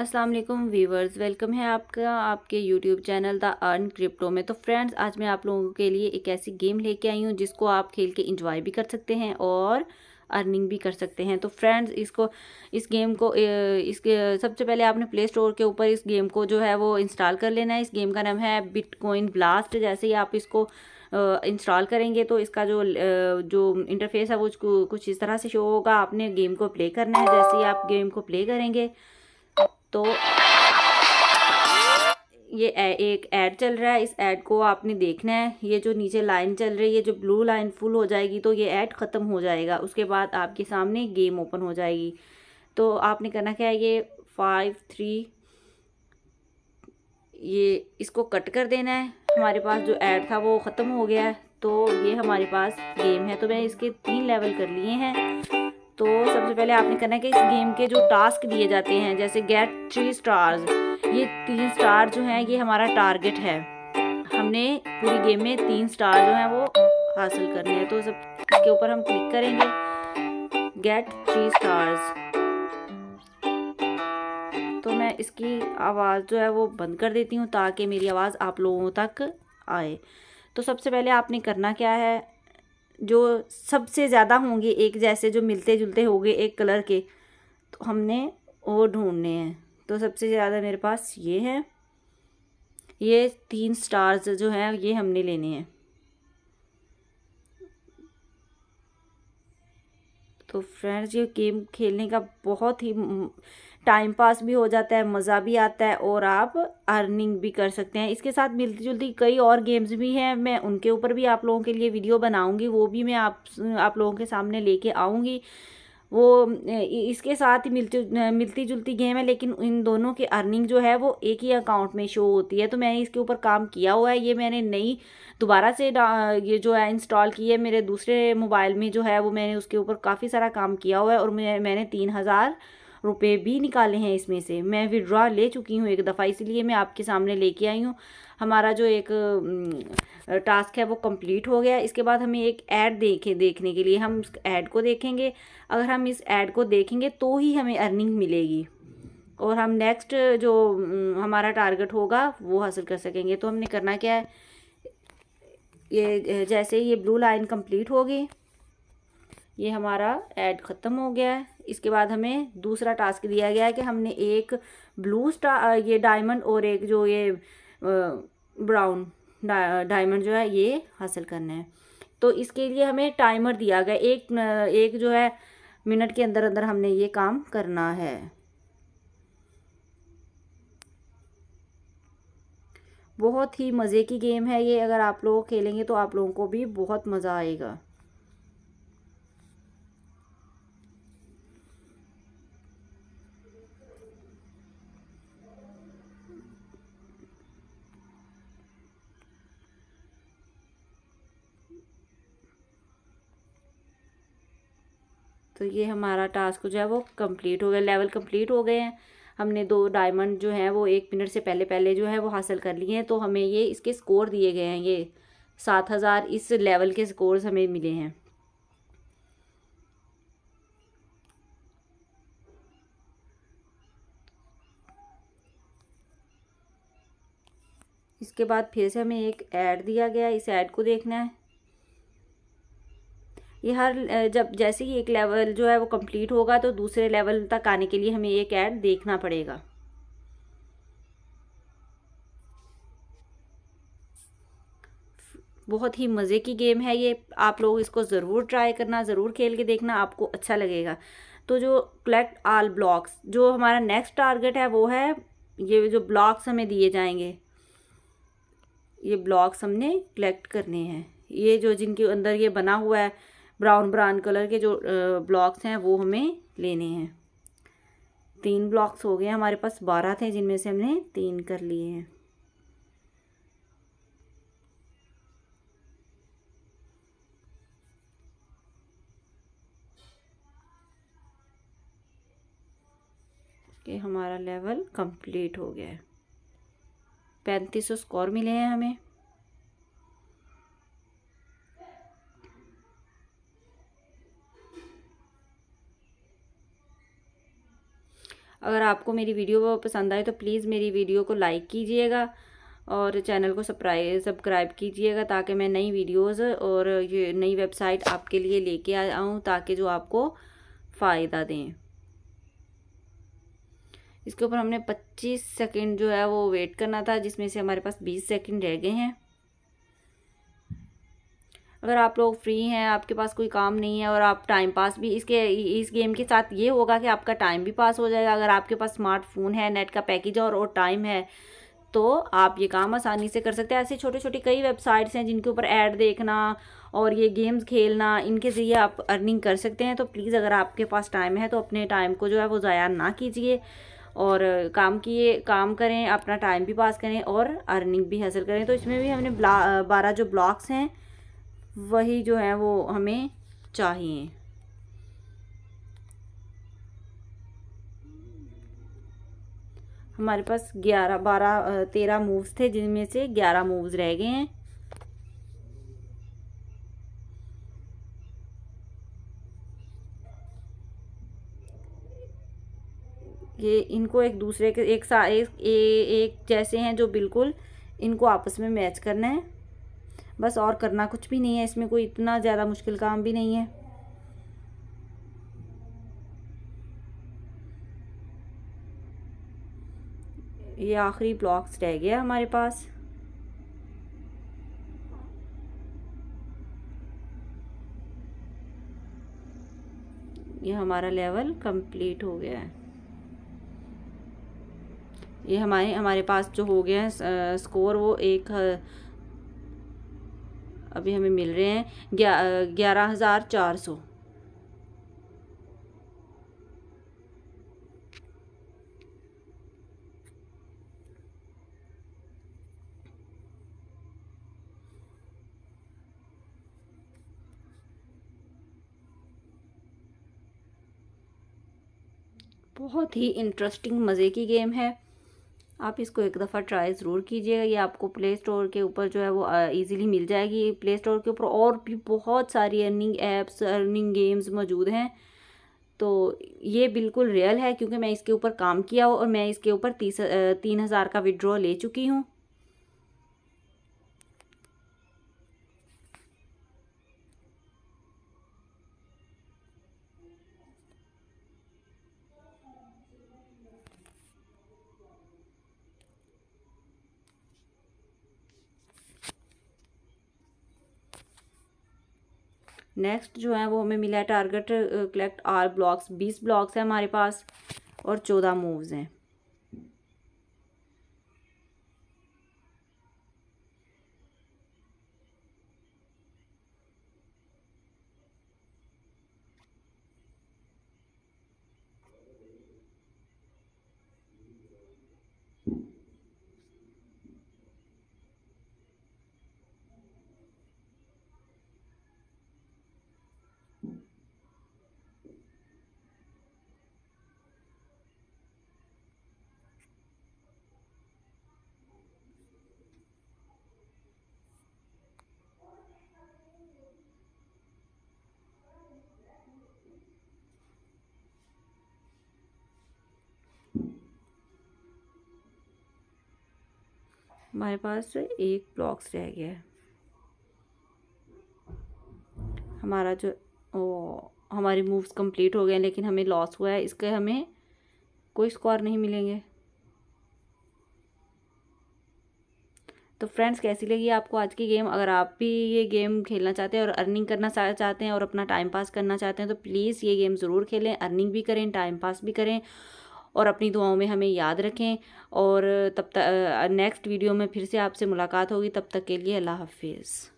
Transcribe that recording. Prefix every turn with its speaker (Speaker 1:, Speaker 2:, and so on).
Speaker 1: अस्सलाम वालेकुम viewers welcome है आपका आपके YouTube channel the earn crypto में तो फ्रेंड्स आज मैं आप लोगों के लिए एक ऐसी गेम लेके आई हूँ जिसको आप खेल के इंजॉय भी कर सकते हैं और अर्निंग भी कर सकते हैं तो फ्रेंड्स इसको इस गेम को इसके सबसे पहले आपने प्ले स्टोर के ऊपर इस गेम को जो है वो इंस्टॉल कर लेना है इस गेम का नाम है बिटकॉइन ब्लास्ट जैसे ही आप इसको इंस्टॉल करेंगे तो इसका जो जो इंटरफेस है वो कुछ इस तरह से शो होगा आपने गेम को प्ले करना है जैसे ही आप गेम को प्ले करेंगे तो ये एक ऐड चल रहा है इस ऐड को आपने देखना है ये जो नीचे लाइन चल रही है जो ब्लू लाइन फुल हो जाएगी तो ये ऐड ख़त्म हो जाएगा उसके बाद आपके सामने गेम ओपन हो जाएगी तो आपने करना क्या है ये फाइव थ्री ये इसको कट कर देना है हमारे पास जो ऐड था वो ख़त्म हो गया है तो ये हमारे पास गेम है तो मैं इसके तीन लेवल कर लिए हैं तो सबसे पहले आपने करना है कि इस गेम के जो टास्क दिए जाते हैं जैसे गेट थ्री स्टार्स ये तीन स्टार जो हैं ये हमारा टारगेट है हमने पूरी गेम में तीन स्टार जो हैं वो हासिल करने हैं तो सब इसके ऊपर हम क्लिक करेंगे गेट थ्री स्टार्स तो मैं इसकी आवाज़ जो है वो बंद कर देती हूँ ताकि मेरी आवाज़ आप लोगों तक आए तो सबसे पहले आपने करना क्या है जो सबसे ज़्यादा होंगे एक जैसे जो मिलते जुलते होंगे एक कलर के तो हमने वो ढूंढने हैं तो सबसे ज़्यादा मेरे पास ये हैं ये तीन स्टार्स जो हैं ये हमने लेने हैं तो फ्रेंड्स ये गेम खेलने का बहुत ही टाइम पास भी हो जाता है मज़ा भी आता है और आप अर्निंग भी कर सकते हैं इसके साथ मिलती जुलती कई और गेम्स भी हैं मैं उनके ऊपर भी आप लोगों के लिए वीडियो बनाऊंगी वो भी मैं आप आप लोगों के सामने लेके आऊँगी वो इसके साथ ही मिलती मिलती जुलती गेम है लेकिन इन दोनों की अर्निंग जो है वो एक ही अकाउंट में शो होती है तो मैंने इसके ऊपर काम किया हुआ है ये मैंने नई दोबारा से ये जो है इंस्टॉल की है मेरे दूसरे मोबाइल में जो है वो मैंने उसके ऊपर काफ़ी सारा काम किया हुआ है और मैंने तीन हज़ार रुपए भी निकाले हैं इसमें से मैं विड्रॉ ले चुकी हूँ एक दफ़ा इसलिए मैं आपके सामने लेके आई हूँ हमारा जो एक टास्क है वो कंप्लीट हो गया इसके बाद हमें एक ऐड देखे देखने के लिए हम उस ऐड को देखेंगे अगर हम इस ऐड को देखेंगे तो ही हमें अर्निंग मिलेगी और हम नेक्स्ट जो हमारा टारगेट होगा वो हासिल कर सकेंगे तो हमने करना क्या है ये जैसे ये ब्लू लाइन कंप्लीट होगी ये हमारा ऐड ख़त्म हो गया है इसके बाद हमें दूसरा टास्क दिया गया है कि हमने एक ब्लू ये डायमंड और एक जो ये ब्राउन डायमंड जो है ये हासिल करना है तो इसके लिए हमें टाइमर दिया गया एक एक जो है मिनट के अंदर अंदर हमने ये काम करना है बहुत ही मज़े की गेम है ये अगर आप लोग खेलेंगे तो आप लोगों को भी बहुत मज़ा आएगा तो ये हमारा टास्क जो है वो कंप्लीट हो गया लेवल कंप्लीट हो गए हैं हमने दो डायमंड जो है वो एक मिनट से पहले पहले जो है वो हासिल कर लिए हैं तो हमें ये इसके स्कोर दिए गए हैं ये सात हज़ार इस लेवल के स्कोर्स हमें मिले हैं इसके बाद फिर से हमें एक ऐड दिया गया इस ऐड को देखना है ये हर जब जैसे ही एक लेवल जो है वो कंप्लीट होगा तो दूसरे लेवल तक आने के लिए हमें एक ऐड देखना पड़ेगा बहुत ही मज़े की गेम है ये आप लोग इसको ज़रूर ट्राई करना ज़रूर खेल के देखना आपको अच्छा लगेगा तो जो कलेक्ट आल ब्लॉक्स जो हमारा नेक्स्ट टारगेट है वो है ये जो ब्लॉक्स हमें दिए जाएंगे ये ब्लॉक्स हमने कलेक्ट करने हैं ये जो जिनके अंदर ये बना हुआ है ब्राउन ब्राउन कलर के जो ब्लॉक्स हैं वो हमें लेने हैं तीन ब्लॉक्स हो गए हमारे पास बारह थे जिनमें से हमने तीन कर लिए हैं कि हमारा लेवल कंप्लीट हो गया है पैंतीस सौ स्कोर मिले हैं हमें अगर आपको मेरी वीडियो पसंद आए तो प्लीज़ मेरी वीडियो को लाइक कीजिएगा और चैनल को सब्सक्राइब कीजिएगा ताकि मैं नई वीडियोस और ये नई वेबसाइट आपके लिए लेके आऊँ ताकि जो आपको फ़ायदा दें इसके ऊपर हमने 25 सेकंड जो है वो वेट करना था जिसमें से हमारे पास 20 सेकंड रह गए हैं अगर आप लोग फ्री हैं आपके पास कोई काम नहीं है और आप टाइम पास भी इसके इस गेम के साथ ये होगा कि आपका टाइम भी पास हो जाएगा अगर आपके पास स्मार्टफोन है नेट का पैकेज और, और टाइम है तो आप ये काम आसानी से कर सकते हैं ऐसे छोटे छोटे कई वेबसाइट्स हैं जिनके ऊपर ऐड देखना और ये गेम्स खेलना इनके ज़रिए आप अर्निंग कर सकते हैं तो प्लीज़ अगर आपके पास टाइम है तो अपने टाइम को जो है वो ज़ाया ना कीजिए और काम किए काम करें अपना टाइम भी पास करें और अर्निंग भी हासिल करें तो इसमें भी हमने बारह जो ब्लॉक्स हैं वही जो है वो हमें चाहिए हमारे पास ग्यारह बारह तेरह मूव्स थे जिनमें से ग्यारह मूव्स रह गए हैं ये इनको एक दूसरे के एक सा एक, एक जैसे हैं जो बिल्कुल इनको आपस में मैच करना है बस और करना कुछ भी नहीं है इसमें कोई इतना ज़्यादा मुश्किल काम भी नहीं है ये आखिरी ब्लॉक्स रह गया हमारे पास ये हमारा लेवल कंप्लीट हो गया है ये हमारे हमारे पास जो हो गया है स्कोर वो एक अभी हमें मिल रहे हैं ग्यारह हज़ार चार सौ बहुत ही इंटरेस्टिंग मज़े की गेम है आप इसको एक दफ़ा ट्राई ज़रूर कीजिएगा ये आपको प्ले स्टोर के ऊपर जो है वो इजीली मिल जाएगी प्ले स्टोर के ऊपर और भी बहुत सारी अर्निंग एप्स अर्निंग गेम्स मौजूद हैं तो ये बिल्कुल रियल है क्योंकि मैं इसके ऊपर काम किया हूँ और मैं इसके ऊपर तीस तीन हज़ार का विड्रॉ ले चुकी हूँ नेक्स्ट जो है वो हमें मिला है टारगेट कलेक्ट आर ब्लॉक्स बीस ब्लॉक्स हैं हमारे पास और चौदह मूव्स हैं हमारे पास एक ब्लॉक्स रह गया है हमारा जो ओ, हमारे मूव्स कंप्लीट हो गए लेकिन हमें लॉस हुआ है इसके हमें कोई स्कोर नहीं मिलेंगे तो फ्रेंड्स कैसी लगी आपको आज की गेम अगर आप भी ये गेम खेलना चाहते हैं और अर्निंग करना चाहते हैं और अपना टाइम पास करना चाहते हैं तो प्लीज़ ये गेम ज़रूर खेलें अर्निंग भी करें टाइम पास भी करें और अपनी दुआओं में हमें याद रखें और तब तक नेक्स्ट वीडियो में फिर से आपसे मुलाकात होगी तब तक के लिए अल्लाह हाफिज़